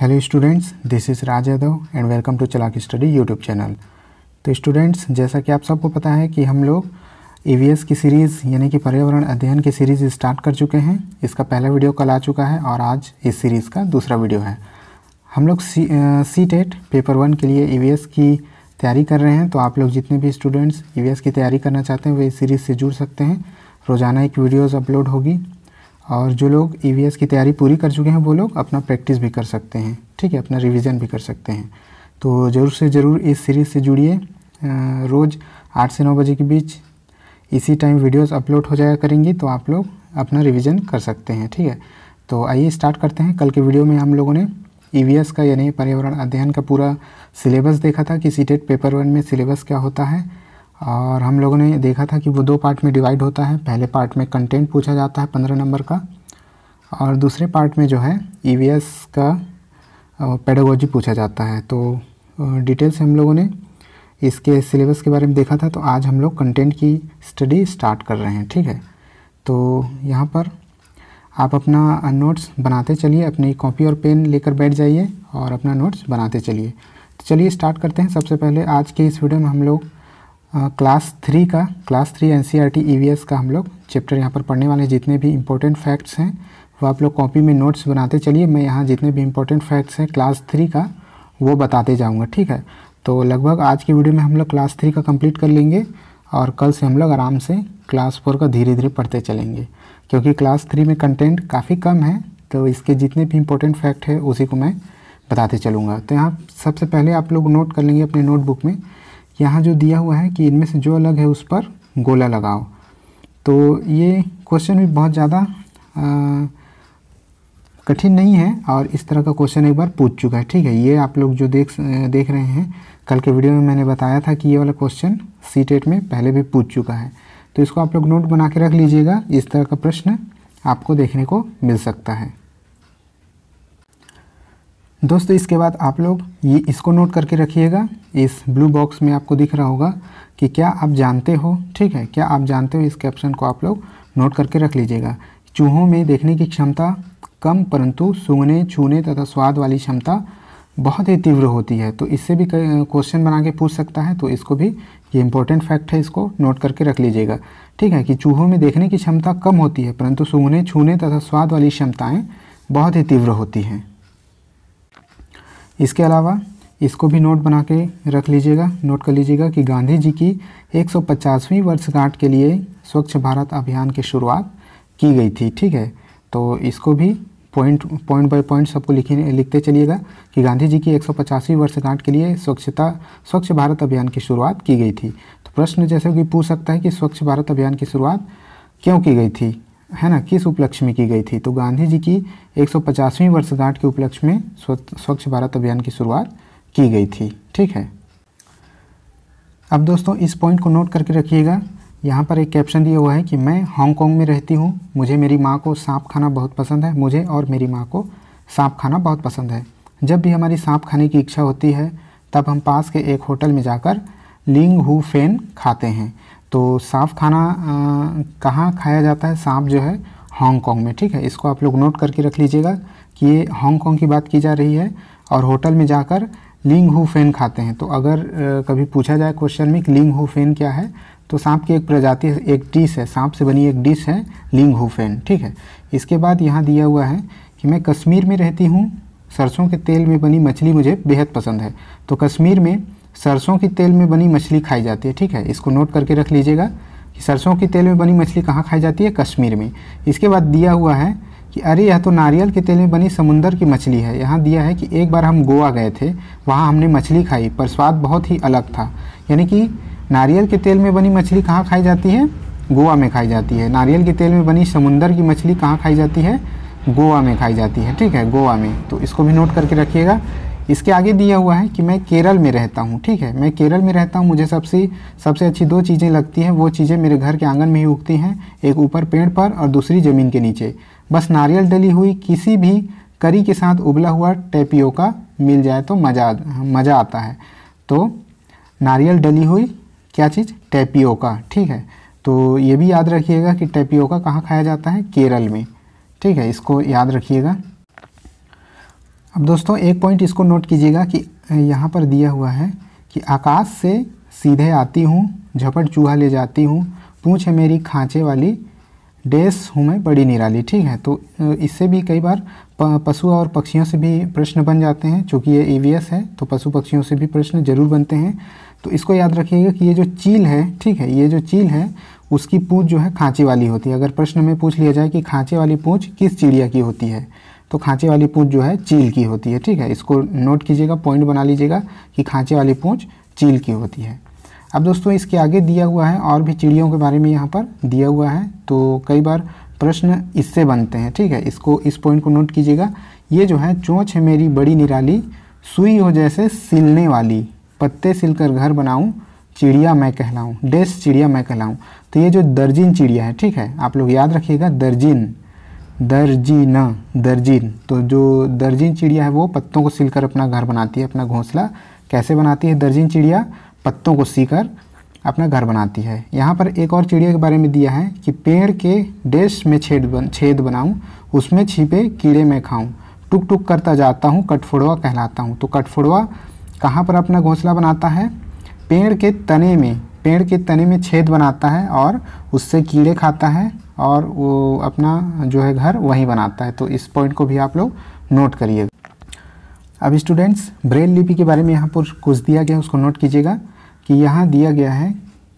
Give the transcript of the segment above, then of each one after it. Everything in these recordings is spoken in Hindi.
hello students this is Raj Yadav and welcome to Chalak study YouTube channel तो स्टूडेंट्स जैसा कि आप सबको पता है कि हम लोग ई की सीरीज़ यानी कि पर्यावरण अध्ययन की सीरीज़ स्टार्ट कर चुके हैं इसका पहला वीडियो कल आ चुका है और आज इस सीरीज़ का दूसरा वीडियो है हम लोग C C TET paper one के लिए ई की तैयारी कर रहे हैं तो आप लोग जितने भी स्टूडेंट्स ई की तैयारी करना चाहते हैं वे इस सीरीज़ से जुड़ सकते हैं रोज़ाना एक वीडियोज़ अपलोड होगी और जो लोग ई e की तैयारी पूरी कर चुके हैं वो लोग अपना प्रैक्टिस भी कर सकते हैं ठीक है अपना रिविज़न भी कर सकते हैं तो ज़रूर से ज़रूर इस सीरीज़ से जुड़िए रोज़ आठ से नौ बजे के बीच इसी टाइम वीडियोस अपलोड हो जाया करेंगी तो आप लोग अपना रिवीजन कर सकते हैं ठीक है तो आइए स्टार्ट करते हैं कल के वीडियो में हम लोगों ने ई e का यानी पर्यावरण अध्ययन का पूरा सिलेबस देखा था कि सीटेट पेपर वन में सिलेबस क्या होता है और हम लोगों ने देखा था कि वो दो पार्ट में डिवाइड होता है पहले पार्ट में कंटेंट पूछा जाता है पंद्रह नंबर का और दूसरे पार्ट में जो है ई e का पेडोगोजी पूछा जाता है तो डिटेल से हम लोगों ने इसके सिलेबस के बारे में देखा था तो आज हम लोग कंटेंट की स्टडी स्टार्ट कर रहे हैं ठीक है तो यहाँ पर आप अपना नोट्स बनाते चलिए अपनी कॉपी और पेन लेकर बैठ जाइए और अपना नोट्स बनाते चलिए तो चलिए स्टार्ट करते हैं सबसे पहले आज के इस वीडियो में हम लोग क्लास थ्री का class three N C E R T E V S हम लोग चैप्टर यहाँ पर पढ़ने वाले जितने भी इम्पोर्टेंट फैक्ट्स हैं वो आप लोग कॉपी में नोट्स बनाते चलिए मैं यहाँ जितने भी इम्पोर्टेंट फैक्ट्स हैं क्लास थ्री का वो बताते जाऊँगा ठीक है तो लगभग आज की वीडियो में हम लोग क्लास थ्री का कंप्लीट कर लेंगे और कल से हम लोग आराम से क्लास फोर का धीरे धीरे पढ़ते चलेंगे क्योंकि क्लास थ्री में कंटेंट काफ़ी कम है तो इसके जितने भी इम्पोर्टेंट फैक्ट है उसी को मैं बताते चलूँगा तो यहाँ सबसे पहले आप लोग नोट कर लेंगे अपने नोटबुक में यहाँ जो दिया हुआ है कि इनमें से जो अलग है उस पर गोला लगाओ तो ये क्वेश्चन भी बहुत ज़्यादा कठिन नहीं है और इस तरह का क्वेश्चन एक बार पूछ चुका है ठीक है ये आप लोग जो देख देख रहे हैं कल के वीडियो में मैंने बताया था कि ये वाला क्वेश्चन सी टेट में पहले भी पूछ चुका है तो इसको आप लोग नोट बना के रख लीजिएगा इस तरह का प्रश्न आपको देखने को मिल सकता है दोस्तों इसके बाद आप लोग ये इसको नोट करके रखिएगा इस ब्लू बॉक्स में आपको दिख रहा होगा कि क्या आप जानते हो ठीक है क्या आप जानते हो इस कैप्शन को आप लोग नोट करके रख लीजिएगा चूहों में देखने की क्षमता कम परंतु सूंघने छूने तथा स्वाद वाली क्षमता बहुत ही तीव्र होती है तो इससे भी क्वेश्चन बना के पूछ सकता है तो इसको भी ये इंपॉर्टेंट फैक्ट है इसको नोट करके रख लीजिएगा ठीक है कि चूहों में देखने की क्षमता कम होती है परंतु सूंघने छूने तथा स्वाद वाली क्षमताएँ बहुत ही तीव्र होती हैं इसके अलावा इसको भी नोट बना के रख लीजिएगा नोट कर लीजिएगा कि गांधी जी की 150वीं वर्षगांठ के लिए स्वच्छ भारत अभियान की शुरुआत की गई थी ठीक है तो इसको भी पॉइंट पॉइंट बाय पॉइंट सबको लिखने लिखते चलिएगा कि गांधी जी की 150वीं वर्षगांठ के लिए स्वच्छता स्वच्छ भारत अभियान की शुरुआत की गई थी तो प्रश्न जैसे कि पूछ सकता है कि स्वच्छ भारत अभियान की शुरुआत क्यों की गई थी है ना किस उपलक्ष्य में की गई थी तो गांधी जी की 150वीं वर्षगांठ के उपलक्ष्य में स्वच्छ भारत अभियान की शुरुआत की गई थी ठीक है अब दोस्तों इस पॉइंट को नोट करके रखिएगा यहाँ पर एक कैप्शन दिया हुआ है कि मैं हांगकांग में रहती हूँ मुझे मेरी माँ को सांप खाना बहुत पसंद है मुझे और मेरी माँ को सांप खाना बहुत पसंद है जब भी हमारी सांप खाने की इच्छा होती है तब हम पास के एक होटल में जाकर लिंग हु फेन खाते हैं तो सांप खाना कहाँ खाया जाता है सांप जो है हांगकांग में ठीक है इसको आप लोग नोट करके रख लीजिएगा कि ये हांगकांग की बात की जा रही है और होटल में जाकर लिंग हु फेन खाते हैं तो अगर कभी पूछा जाए क्वेश्चन में कि लिंग हु फेन क्या है तो सांप की एक प्रजाति एक डिश है सांप से बनी एक डिश है लिंग हु फेन ठीक है इसके बाद यहाँ दिया हुआ है कि मैं कश्मीर में रहती हूँ सरसों के तेल में बनी मछली मुझे बेहद पसंद है तो कश्मीर में सरसों के तेल में बनी मछली खाई जाती है ठीक है इसको नोट करके रख लीजिएगा कि सरसों के तेल में बनी मछली कहाँ खाई जाती है कश्मीर में इसके बाद दिया हुआ है कि अरे यह तो नारियल के तेल में बनी समुंदर की मछली है यहाँ दिया है कि एक बार हम गोवा गए थे वहाँ हमने मछली खाई पर स्वाद बहुत ही अलग था यानी कि नारियल के तेल में बनी मछली कहाँ खाई जाती है गोवा में खाई जाती है नारियल के तेल में बनी समुंदर की मछली कहाँ खाई जाती है गोवा में खाई जाती है ठीक है गोवा में तो इसको भी नोट करके रखिएगा इसके आगे दिया हुआ है कि मैं केरल में रहता हूँ ठीक है मैं केरल में रहता हूँ मुझे सबसे सबसे अच्छी दो चीज़ें लगती हैं वो चीज़ें मेरे घर के आंगन में ही उगती हैं एक ऊपर पेड़ पर और दूसरी ज़मीन के नीचे बस नारियल डली हुई किसी भी करी के साथ उबला हुआ का मिल जाए तो मज़ा मज़ा आता है तो नारियल डली हुई क्या चीज़ का ठीक है तो ये भी याद रखिएगा कि का कहाँ खाया जाता है केरल में ठीक है इसको याद रखिएगा अब दोस्तों एक पॉइंट इसको नोट कीजिएगा कि यहाँ पर दिया हुआ है कि आकाश से सीधे आती हूँ झपट चूहा ले जाती हूँ पूछ है मेरी खाँचे वाली डेस हूँ मैं बड़ी निराली ठीक है तो इससे भी कई बार पशु और पक्षियों से भी प्रश्न बन जाते हैं चूँकि ये ई है तो पशु पक्षियों से भी प्रश्न जरूर बनते हैं तो इसको याद रखिएगा कि ये जो चील है ठीक है ये जो चील है उसकी पूँछ जो है खाँचे वाली होती है अगर प्रश्न में पूछ लिया जाए कि खाँचे वाली पूँछ किस चिड़िया की होती है तो खांचे वाली पूँछ जो है चील की होती है ठीक है इसको नोट कीजिएगा पॉइंट बना लीजिएगा कि खांचे वाली पूँछ चील की होती है अब दोस्तों इसके आगे दिया हुआ है और भी चिड़ियों के बारे में यहाँ पर दिया हुआ है तो कई बार प्रश्न इससे बनते हैं ठीक है इसको इस पॉइंट को नोट कीजिएगा ये जो है चोंच है मेरी बड़ी निराली सुई हो जैसे सिलने वाली पत्ते सिलकर घर बनाऊँ चिड़िया मैं कहलाऊँ डेस चिड़िया मैं कहलाऊँ तो ये जो दर्जिन चिड़िया है ठीक है आप लोग याद रखिएगा दर्जिन दर्जीना दर्जीन तो जो दर्जीन चिड़िया है वो पत्तों को सिलकर अपना घर बनाती है अपना घोंसला कैसे बनाती है दर्जीन चिड़िया पत्तों को सीकर अपना घर बनाती है यहाँ पर एक और चिड़िया के बारे में दिया है कि पेड़ के डेश में छेद बन छेद बनाऊँ उसमें छिपे कीड़े में खाऊँ टुक टुक करता जाता हूँ कटफोड़वा कहलाता हूँ तो कटफोड़वा कहाँ पर अपना घोंसला बनाता है पेड़ के तने में पेड़ के तने में छेद बनाता है और उससे कीड़े खाता है और वो अपना जो है घर वहीं बनाता है तो इस पॉइंट को भी आप लोग नोट करिएगा अब स्टूडेंट्स ब्रेल लिपि के बारे में यहाँ पर कुछ दिया गया है उसको नोट कीजिएगा कि यहाँ दिया गया है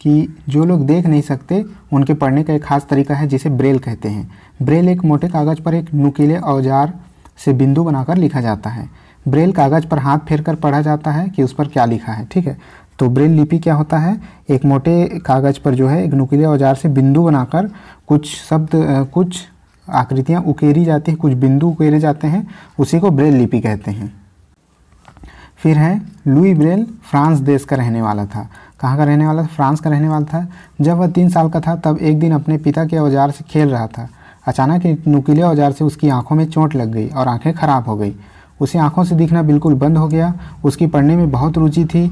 कि जो लोग देख नहीं सकते उनके पढ़ने का एक खास तरीका है जिसे ब्रेल कहते हैं ब्रेल एक मोटे कागज़ पर एक नुकीले औजार से बिंदु बनाकर लिखा जाता है ब्रेल कागज़ पर हाथ फेर कर पढ़ा जाता है कि उस पर क्या लिखा है ठीक है तो ब्रेल लिपि क्या होता है एक मोटे कागज़ पर जो है एक नुकीले औजार से बिंदु बनाकर कुछ शब्द कुछ आकृतियाँ उकेरी जाती हैं कुछ बिंदु उकेरे जाते हैं उसी को ब्रेल लिपि कहते हैं फिर है लुई ब्रेल फ्रांस देश का रहने वाला था कहाँ का रहने वाला था फ्रांस का रहने वाला था जब वह तीन साल का था तब एक दिन अपने पिता के औजार से खेल रहा था अचानक नुकीले औजार से उसकी आंखों में चोट लग गई और आंखें खराब हो गई उसे आंखों से दिखना बिल्कुल बंद हो गया उसकी पढ़ने में बहुत रुचि थी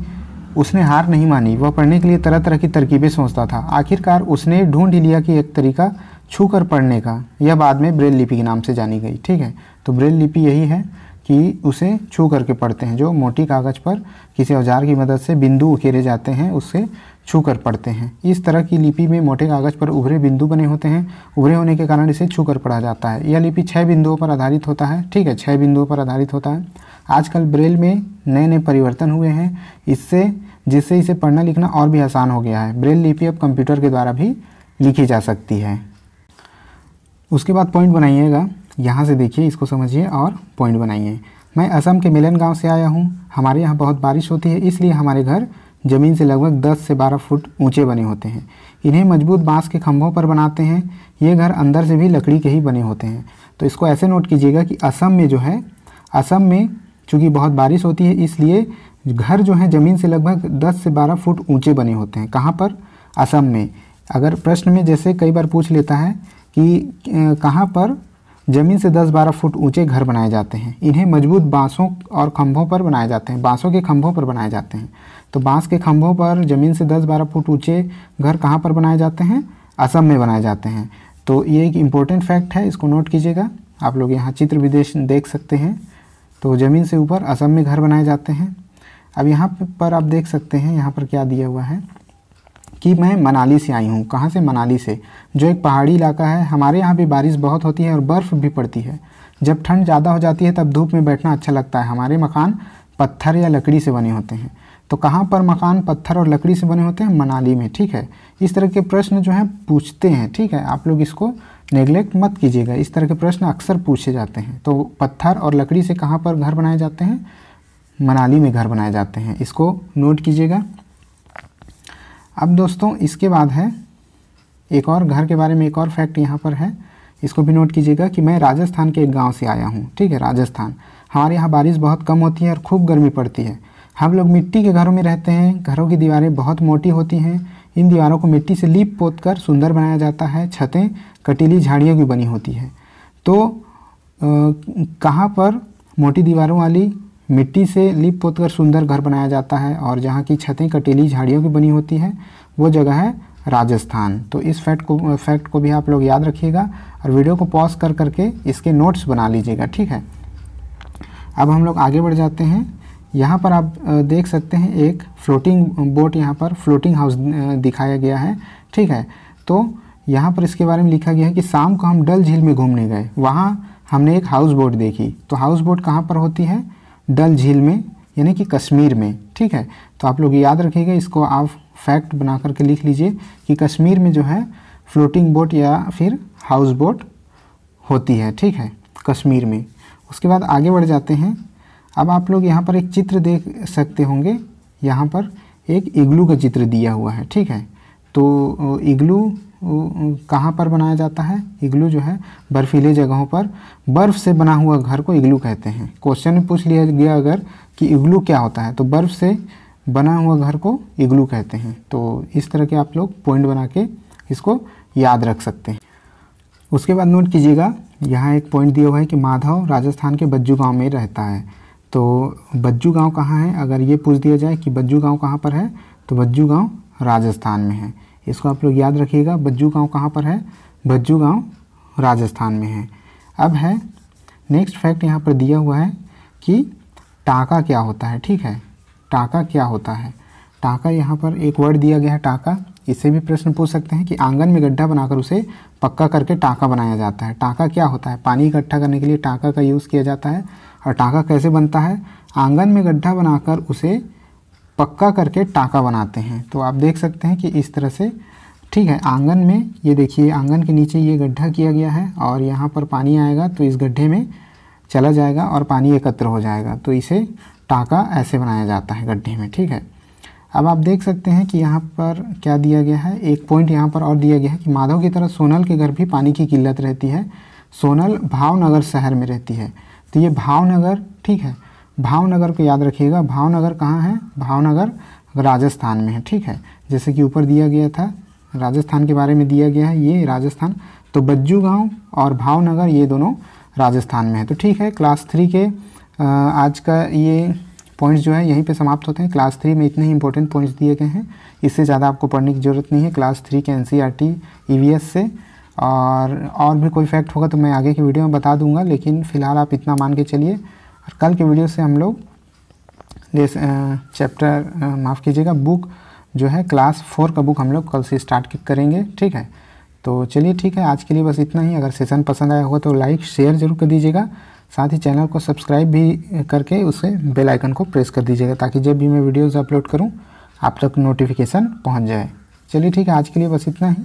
उसने हार नहीं मानी वह पढ़ने के लिए तरह तरह की तरकीबें सोचता था आखिरकार उसने ढूंढ लिया कि एक तरीका छू कर पढ़ने का यह बाद में ब्रेल लिपि के नाम से जानी गई ठीक है तो ब्रेल लिपि यही है कि उसे छू करके पढ़ते हैं जो मोटी कागज़ पर किसी औजार की मदद से बिंदु उकेरे जाते हैं उससे छू कर पढ़ते हैं इस तरह की लिपि में मोटे कागज़ पर उभरे बिंदु बने होते हैं उभरे होने के कारण इसे छू कर पढ़ा जाता है यह लिपि छः बिंदुओं पर आधारित होता है ठीक है छः बिंदुओं पर आधारित होता है आजकल ब्रेल में नए नए परिवर्तन हुए हैं इससे जिससे इसे पढ़ना लिखना और भी आसान हो गया है ब्रेल लिपि अब कंप्यूटर के द्वारा भी लिखी जा सकती है उसके बाद पॉइंट बनाइएगा यहाँ से देखिए इसको समझिए और पॉइंट बनाइए मैं असम के मिलन गांव से आया हूँ हमारे यहाँ बहुत बारिश होती है इसलिए हमारे घर ज़मीन से लगभग 10 से 12 फुट ऊंचे बने होते हैं इन्हें मजबूत बांस के खंभों पर बनाते हैं ये घर अंदर से भी लकड़ी के ही बने होते हैं तो इसको ऐसे नोट कीजिएगा कि असम में जो है असम में चूँकि बहुत बारिश होती है इसलिए घर जो है ज़मीन से लगभग 10 से 12 फुट ऊंचे बने होते हैं कहाँ पर असम में अगर प्रश्न में जैसे कई बार पूछ लेता है कि कहाँ पर ज़मीन से 10-12 फुट ऊंचे घर बनाए जाते हैं इन्हें मजबूत बांसों और खंभों पर बनाए जाते हैं बांसों के खंभों पर बनाए जाते हैं तो बांस के खंभों पर ज़मीन से 10-12 फुट ऊंचे घर कहाँ पर बनाए जाते हैं असम में बनाए जाते हैं तो ये एक इम्पोर्टेंट फैक्ट है इसको नोट कीजिएगा आप लोग यहाँ चित्र विदेश देख सकते हैं तो ज़मीन से ऊपर असम में घर बनाए जाते हैं अब यहाँ पर आप देख सकते हैं यहाँ पर क्या दिया हुआ है कि मैं मनाली से आई हूँ कहाँ से मनाली से जो एक पहाड़ी इलाका है हमारे यहाँ भी बारिश बहुत होती है और बर्फ़ भी पड़ती है जब ठंड ज़्यादा हो जाती है तब धूप में बैठना अच्छा लगता है हमारे मकान पत्थर या लकड़ी से बने होते हैं तो कहाँ पर मकान पत्थर और लकड़ी से बने होते हैं मनाली में ठीक है इस तरह के प्रश्न जो हैं पूछते हैं ठीक है आप लोग इसको नेग्लेक्ट मत कीजिएगा इस तरह के प्रश्न अक्सर पूछे जाते हैं तो पत्थर और लकड़ी से कहाँ पर घर बनाए जाते हैं मनाली में घर बनाए जाते हैं इसको नोट कीजिएगा अब दोस्तों इसके बाद है एक और घर के बारे में एक और फैक्ट यहाँ पर है इसको भी नोट कीजिएगा कि मैं राजस्थान के एक गांव से आया हूँ ठीक है राजस्थान हमारे यहाँ बारिश बहुत कम होती है और खूब गर्मी पड़ती है हम लोग मिट्टी के घरों में रहते हैं घरों की दीवारें बहुत मोटी होती हैं इन दीवारों को मिट्टी से लीप पोत कर सुंदर बनाया जाता है छतें कटीली झाड़ियों की बनी होती है तो कहाँ पर मोटी दीवारों वाली मिट्टी से लीप पोत कर सुंदर घर बनाया जाता है और जहाँ की छतें कटीली झाड़ियों की बनी होती है वो जगह है राजस्थान तो इस फैक्ट को फैक्ट को भी आप लोग याद रखिएगा और वीडियो को पॉज कर करके इसके नोट्स बना लीजिएगा ठीक है अब हम लोग आगे बढ़ जाते हैं यहाँ पर आप देख सकते हैं एक फ्लोटिंग बोट यहाँ पर फ्लोटिंग हाउस दिखाया गया है ठीक है तो यहाँ पर इसके बारे में लिखा गया है कि शाम को हम डल झील में घूमने गए वहाँ हमने एक हाउस बोट देखी तो हाउस बोट कहाँ पर होती है डल झील में यानी कि कश्मीर में ठीक है तो आप लोग याद रखिएगा इसको आप फैक्ट बना करके लिख लीजिए कि कश्मीर में जो है फ्लोटिंग बोट या फिर हाउस बोट होती है ठीक है कश्मीर में उसके बाद आगे बढ़ जाते हैं अब आप लोग यहाँ पर एक चित्र देख सकते होंगे यहाँ पर एक इग्लू का चित्र दिया हुआ है ठीक है तो इग्लू कहाँ पर बनाया जाता है इग्लू जो है बर्फीले जगहों पर बर्फ़ से बना हुआ घर को इग्लू कहते हैं क्वेश्चन में पूछ लिया गया अगर कि इग्लू क्या होता है तो बर्फ़ से बना हुआ घर को इग्लू कहते हैं तो इस तरह के आप लोग पॉइंट बना के इसको याद रख सकते हैं उसके बाद नोट कीजिएगा यहाँ एक पॉइंट दिया हुआ है कि माधव राजस्थान के बज्जू गाँव में रहता है तो बज्जू गांव कहाँ है अगर ये पूछ दिया जाए कि बज्जू गांव कहाँ पर है तो बज्जू गांव राजस्थान में है इसको आप लोग याद रखिएगा बज्जू गांव कहाँ पर है बज्जू गांव राजस्थान में है अब है नेक्स्ट फैक्ट यहाँ पर दिया हुआ है कि टाका क्या होता है ठीक है टाका क्या होता है टाका यहाँ पर एक वर्ड दिया गया है टाका इससे भी प्रश्न पूछ सकते हैं कि आंगन में गड्ढा बनाकर उसे पक्का करके टाका बनाया जाता है टाका क्या होता है पानी इकट्ठा करने के लिए टाका का यूज़ किया जाता है और टाका कैसे बनता है आंगन में गड्ढा बनाकर उसे पक्का करके टाका बनाते हैं तो आप देख सकते हैं कि इस तरह से ठीक है आंगन में ये देखिए आंगन के नीचे ये गड्ढा किया गया है और यहाँ पर पानी आएगा तो इस गड्ढे में चला जाएगा और पानी एकत्र हो जाएगा तो इसे टाका ऐसे बनाया जाता है गड्ढे में ठीक है अब आप देख सकते हैं कि यहाँ पर क्या दिया गया है एक पॉइंट यहाँ पर और दिया गया है कि माधव की तरह सोनल के घर भी पानी की किल्लत रहती है सोनल भावनगर शहर में रहती है तो ये भावनगर ठीक है भावनगर को याद रखिएगा भावनगर कहाँ है भावनगर राजस्थान में है ठीक है जैसे कि ऊपर दिया गया था राजस्थान के बारे में दिया गया है ये राजस्थान तो बज्जू गांव और भावनगर ये दोनों राजस्थान में है तो ठीक है क्लास थ्री के आज का ये पॉइंट्स जो है यहीं पे समाप्त होते हैं क्लास थ्री में इतने ही इंपॉर्टेंट पॉइंट्स दिए गए हैं इससे ज़्यादा आपको पढ़ने की ज़रूरत नहीं है क्लास थ्री के एन सी e e से और और भी कोई फैक्ट होगा तो मैं आगे की वीडियो में बता दूंगा लेकिन फ़िलहाल आप इतना मान के चलिए और कल की वीडियो से हम लोग चैप्टर माफ़ कीजिएगा बुक जो है क्लास फोर का बुक हम लोग कल से स्टार्ट करेंगे ठीक है तो चलिए ठीक है आज के लिए बस इतना ही अगर सेशन पसंद आया होगा तो लाइक शेयर जरूर कर दीजिएगा साथ ही चैनल को सब्सक्राइब भी करके उसे बेल आइकन को प्रेस कर दीजिएगा ताकि जब भी मैं वीडियोस अपलोड करूं आप तक नोटिफिकेशन पहुंच जाए चलिए ठीक है आज के लिए बस इतना ही